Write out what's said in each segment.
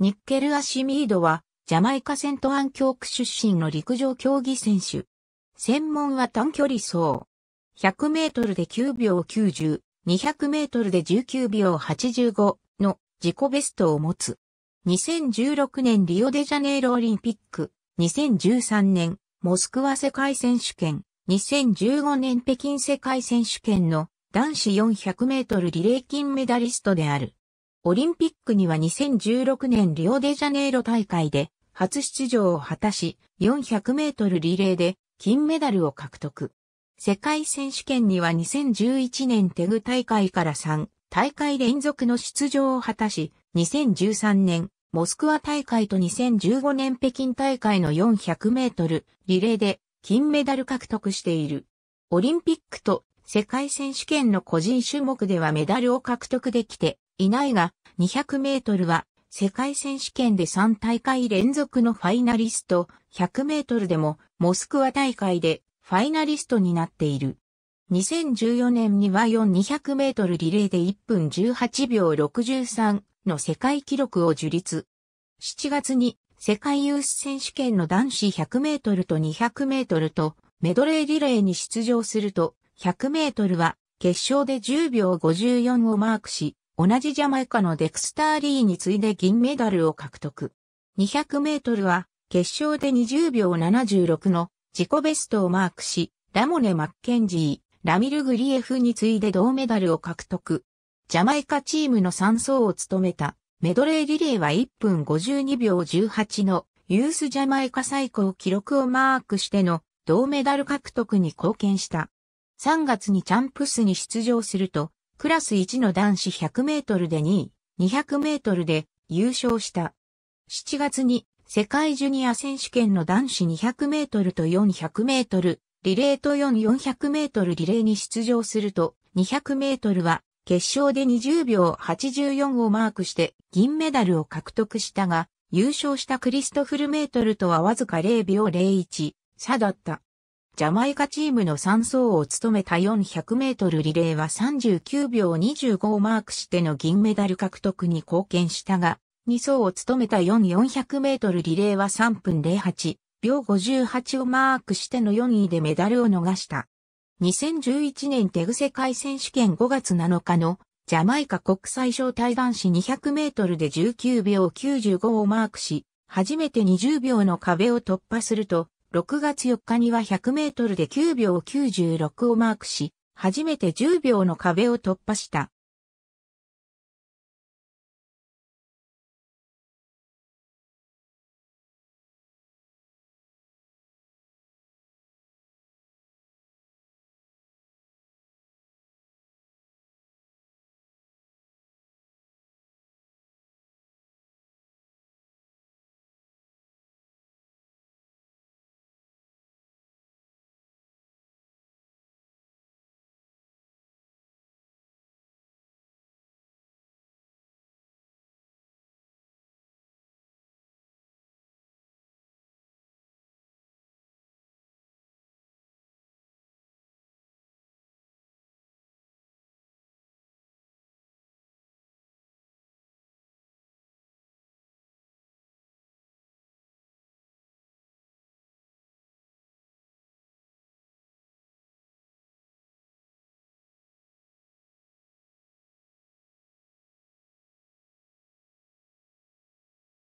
ニッケル・アシミードは、ジャマイカセントアン教区出身の陸上競技選手。専門は短距離走。100メートルで9秒90、200メートルで19秒85の自己ベストを持つ。2016年リオデジャネイロオリンピック、2013年モスクワ世界選手権、2015年北京世界選手権の男子400メートルリレー金メダリストである。オリンピックには2016年リオデジャネイロ大会で初出場を果たし、400メートルリレーで金メダルを獲得。世界選手権には2011年テグ大会から3大会連続の出場を果たし、2013年モスクワ大会と2015年北京大会の400メートルリレーで金メダル獲得している。オリンピックと世界選手権の個人種目ではメダルを獲得できていないが、200メートルは世界選手権で3大会連続のファイナリスト、100メートルでもモスクワ大会でファイナリストになっている。2014年には4200メートルリレーで1分18秒63の世界記録を樹立。7月に世界ユース選手権の男子100メートルと200メートルとメドレーリレーに出場すると100メートルは決勝で10秒54をマークし、同じジャマイカのデクスター・リーに次いで銀メダルを獲得。200メートルは決勝で20秒76の自己ベストをマークし、ラモネ・マッケンジー、ラミル・グリエフに次いで銅メダルを獲得。ジャマイカチームの3走を務めたメドレーリレーは1分52秒18のユースジャマイカ最高記録をマークしての銅メダル獲得に貢献した。3月にチャンプスに出場するとクラス1の男子100メートルで2位、200メートルで優勝した。7月に世界ジュニア選手権の男子200メートルと400メートル、リレーと4400メートルリレーに出場すると、200メートルは決勝で20秒84をマークして銀メダルを獲得したが、優勝したクリストフルメートルとはわずか0秒01差だった。ジャマイカチームの3走を務めた400メートルリレーは39秒25をマークしての銀メダル獲得に貢献したが、2走を務めた4400メートルリレーは3分08秒58をマークしての4位でメダルを逃した。2011年テグ世界選手権5月7日のジャマイカ国際招待男子200メートルで19秒95をマークし、初めて20秒の壁を突破すると、6月4日には100メートルで9秒96をマークし、初めて10秒の壁を突破した。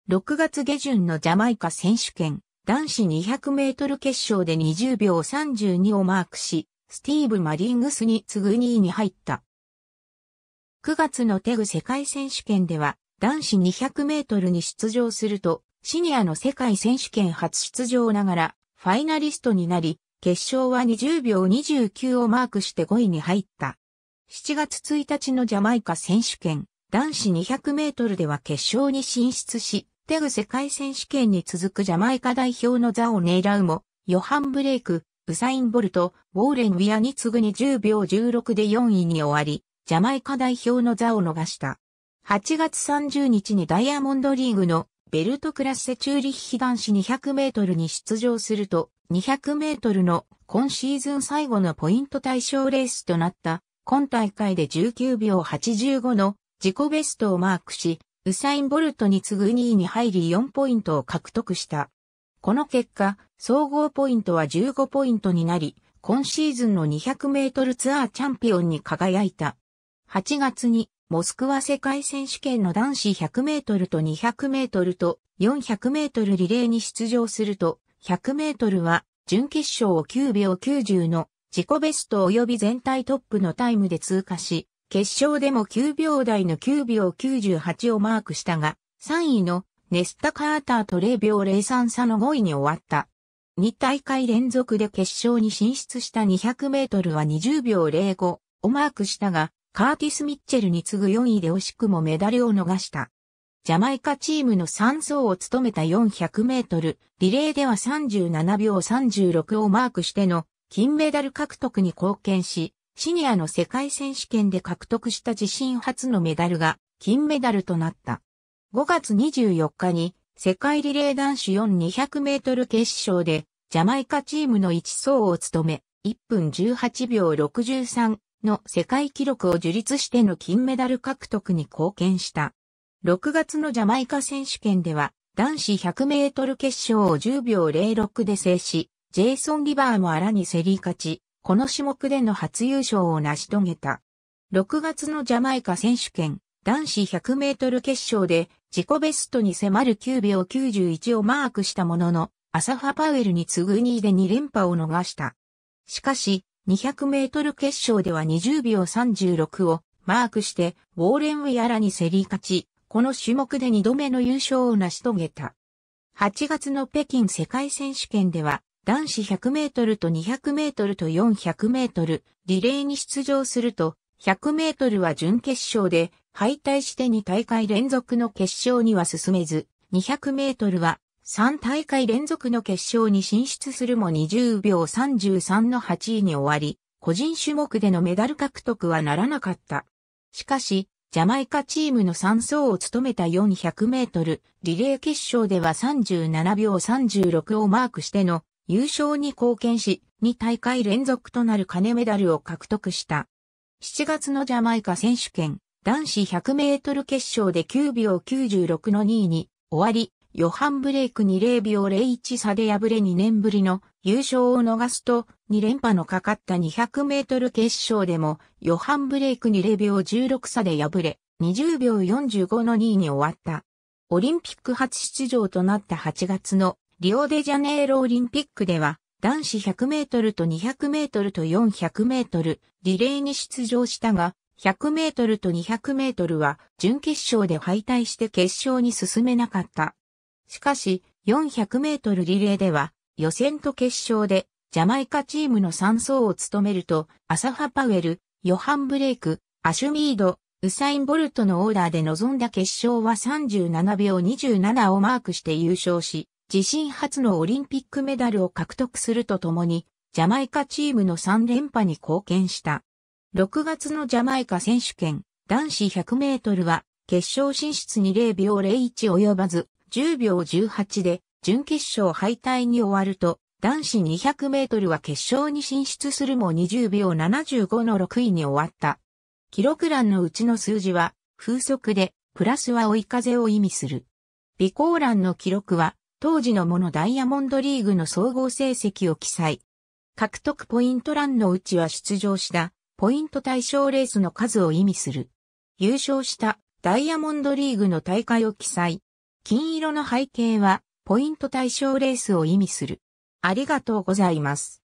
6月下旬のジャマイカ選手権、男子200メートル決勝で20秒32をマークし、スティーブ・マリングスに次ぐ2位に入った。9月のテグ世界選手権では、男子200メートルに出場すると、シニアの世界選手権初出場ながら、ファイナリストになり、決勝は20秒29をマークして5位に入った。7月1日のジャマイカ選手権、男子200メートルでは決勝に進出し、テグ世界選手権に続くジャマイカ代表の座を狙うも、ヨハン・ブレイク、ウサイン・ボルト、ウォーレン・ウィアに次ぐに10秒16で4位に終わり、ジャマイカ代表の座を逃した。8月30日にダイヤモンドリーグのベルトクラッセチューリッヒ男子200メートルに出場すると、200メートルの今シーズン最後のポイント対象レースとなった、今大会で19秒85の自己ベストをマークし、ウサイン・ボルトに次ぐ2位に入り4ポイントを獲得した。この結果、総合ポイントは15ポイントになり、今シーズンの200メートルツアーチャンピオンに輝いた。8月にモスクワ世界選手権の男子100メートルと200メートルと400メートルリレーに出場すると、100メートルは準決勝を9秒90の自己ベスト及び全体トップのタイムで通過し、決勝でも9秒台の9秒98をマークしたが、3位のネスタ・カーターと0秒03差の5位に終わった。2大会連続で決勝に進出した200メートルは20秒05をマークしたが、カーティス・ミッチェルに次ぐ4位で惜しくもメダルを逃した。ジャマイカチームの3走を務めた400メートル、リレーでは37秒36をマークしての金メダル獲得に貢献し、シニアの世界選手権で獲得した自身初のメダルが金メダルとなった。5月24日に世界リレー男子4200メートル決勝でジャマイカチームの1走を務め1分18秒63の世界記録を樹立しての金メダル獲得に貢献した。6月のジャマイカ選手権では男子100メートル決勝を10秒06で制し、ジェイソン・リバーも荒に競り勝ち、この種目での初優勝を成し遂げた。6月のジャマイカ選手権男子100メートル決勝で自己ベストに迫る9秒91をマークしたものの、アサファ・パウエルに次ぐ2位で2連覇を逃した。しかし、200メートル決勝では20秒36をマークして、ウォーレン・ウィアラに競り勝ち、この種目で2度目の優勝を成し遂げた。8月の北京世界選手権では、男子100メートルと200メートルと400メートル、リレーに出場すると、100メートルは準決勝で、敗退して2大会連続の決勝には進めず、200メートルは3大会連続の決勝に進出するも20秒33の8位に終わり、個人種目でのメダル獲得はならなかった。しかし、ジャマイカチームの3走を務めた400メートルリレー決勝では37秒36をマークしての優勝に貢献し、2大会連続となる金メダルを獲得した。7月のジャマイカ選手権、男子100メートル決勝で9秒96の2位に終わり、ヨハン・ブレイクに0秒01差で敗れ2年ぶりの優勝を逃すと、2連覇のかかった200メートル決勝でも、ヨハン・ブレイクに0秒16差で敗れ、20秒45の2位に終わった。オリンピック初出場となった8月のリオデジャネイロオリンピックでは、男子100メートルと200メートルと400メートル、リレーに出場したが、100メートルと200メートルは準決勝で敗退して決勝に進めなかった。しかし、400メートルリレーでは、予選と決勝で、ジャマイカチームの3走を務めると、アサハ・パウエル、ヨハン・ブレイク、アシュミード、ウサイン・ボルトのオーダーで臨んだ決勝は37秒27をマークして優勝し、自身初のオリンピックメダルを獲得するとともに、ジャマイカチームの3連覇に貢献した。6月のジャマイカ選手権、男子100メートルは、決勝進出に0秒01及ばず、10秒18で、準決勝敗退に終わると、男子200メートルは決勝に進出するも20秒75の6位に終わった。記録欄のうちの数字は、風速で、プラスは追い風を意味する。微光欄の記録は、当時のものダイヤモンドリーグの総合成績を記載。獲得ポイント欄のうちは出場したポイント対象レースの数を意味する。優勝したダイヤモンドリーグの大会を記載。金色の背景はポイント対象レースを意味する。ありがとうございます。